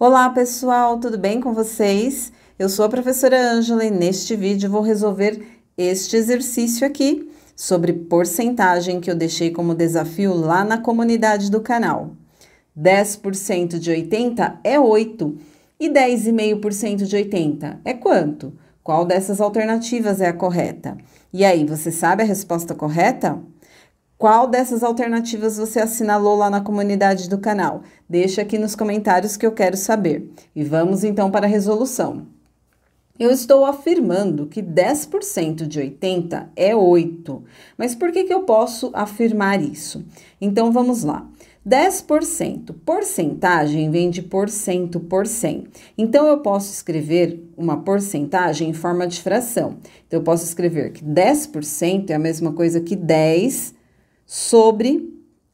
Olá pessoal, tudo bem com vocês? Eu sou a professora Ângela e neste vídeo vou resolver este exercício aqui sobre porcentagem que eu deixei como desafio lá na comunidade do canal. 10% de 80 é 8 e 10,5% de 80 é quanto? Qual dessas alternativas é a correta? E aí, você sabe a resposta correta? Qual dessas alternativas você assinalou lá na comunidade do canal? Deixa aqui nos comentários que eu quero saber. E vamos então para a resolução. Eu estou afirmando que 10% de 80 é 8. Mas por que, que eu posso afirmar isso? Então vamos lá. 10%, porcentagem vem de por cento por cem. Então eu posso escrever uma porcentagem em forma de fração. Então eu posso escrever que 10% é a mesma coisa que 10 sobre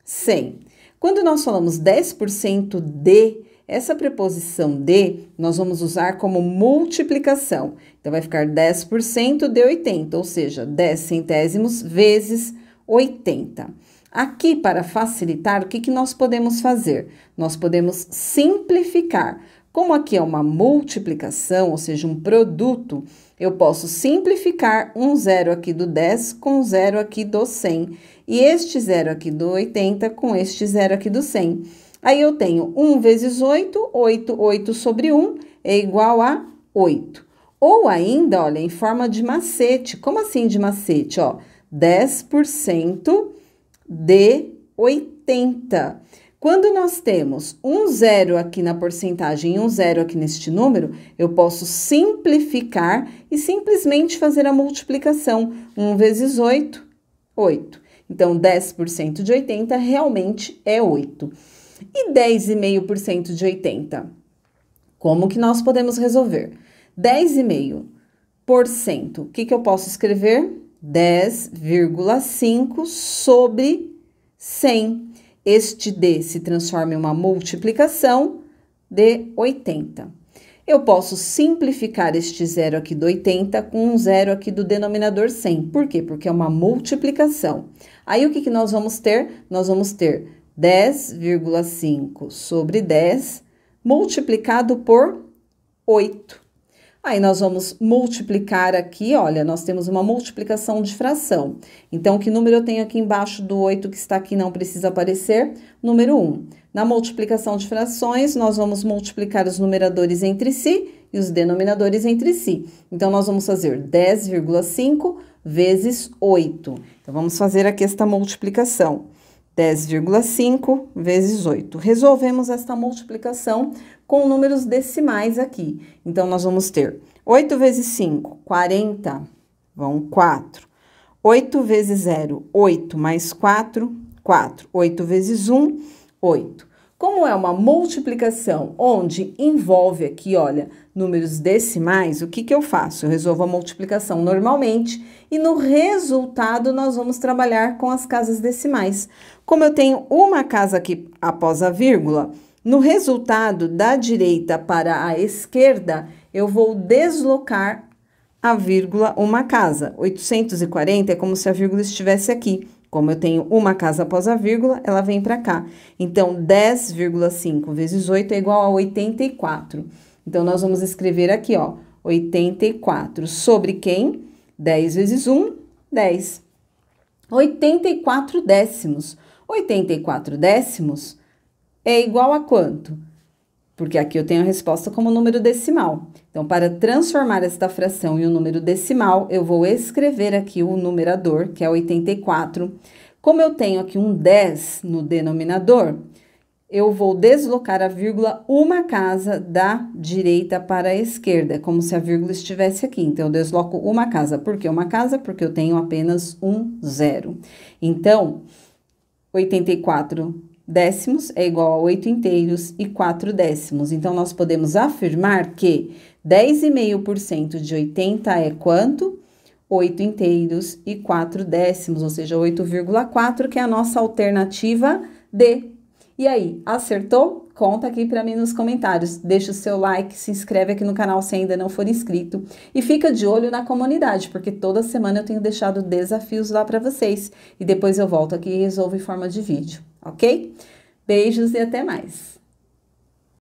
100. Quando nós falamos 10% de, essa preposição de nós vamos usar como multiplicação. Então, vai ficar 10% de 80, ou seja, 10 centésimos vezes 80. Aqui, para facilitar, o que, que nós podemos fazer? Nós podemos simplificar. Como aqui é uma multiplicação, ou seja, um produto, eu posso simplificar um zero aqui do 10 com um zero aqui do 100. E este zero aqui do 80 com este zero aqui do 100. Aí eu tenho 1 vezes 8, 8, 8 sobre 1 é igual a 8. Ou ainda, olha, em forma de macete. Como assim de macete? Ó, 10% de 80. Quando nós temos um zero aqui na porcentagem e um zero aqui neste número, eu posso simplificar e simplesmente fazer a multiplicação. 1 vezes 8, 8. Então, 10% de 80 realmente é 8. E 10,5% de 80? Como que nós podemos resolver? 10,5%, o que, que eu posso escrever? 10,5 sobre 100. Este D se transforma em uma multiplicação de 80. Eu posso simplificar este zero aqui do 80 com um zero aqui do denominador 100. Por quê? Porque é uma multiplicação. Aí, o que, que nós vamos ter? Nós vamos ter 10,5 sobre 10 multiplicado por 8. Aí nós vamos multiplicar aqui, olha, nós temos uma multiplicação de fração. Então, que número eu tenho aqui embaixo do 8 que está aqui não precisa aparecer? Número 1. Na multiplicação de frações, nós vamos multiplicar os numeradores entre si e os denominadores entre si. Então, nós vamos fazer 10,5 vezes 8. Então, vamos fazer aqui esta multiplicação. 10,5 vezes 8. Resolvemos esta multiplicação com números decimais aqui. Então, nós vamos ter 8 vezes 5, 40, vão 4. 8 vezes 0, 8, mais 4, 4. 8 vezes 1, 8. Como é uma multiplicação onde envolve aqui, olha, números decimais, o que, que eu faço? Eu resolvo a multiplicação normalmente e no resultado nós vamos trabalhar com as casas decimais. Como eu tenho uma casa aqui após a vírgula, no resultado da direita para a esquerda, eu vou deslocar a vírgula uma casa. 840 é como se a vírgula estivesse aqui. Como eu tenho uma casa após a vírgula, ela vem para cá. Então, 10,5 vezes 8 é igual a 84. Então, nós vamos escrever aqui, ó, 84. Sobre quem? 10 vezes 1, 10. 84 décimos. 84 décimos é igual a quanto? porque aqui eu tenho a resposta como número decimal. Então, para transformar esta fração em um número decimal, eu vou escrever aqui o numerador, que é 84. Como eu tenho aqui um 10 no denominador, eu vou deslocar a vírgula uma casa da direita para a esquerda, como se a vírgula estivesse aqui. Então, eu desloco uma casa. Por que uma casa? Porque eu tenho apenas um zero. Então, 84 décimos é igual a 8 inteiros e 4 décimos. Então, nós podemos afirmar que 10,5% de 80 é quanto? 8 inteiros e 4 décimos, ou seja, 8,4, que é a nossa alternativa D. E aí, acertou? Conta aqui para mim nos comentários. Deixa o seu like, se inscreve aqui no canal se ainda não for inscrito e fica de olho na comunidade, porque toda semana eu tenho deixado desafios lá para vocês e depois eu volto aqui e resolvo em forma de vídeo ok? Beijos e até mais!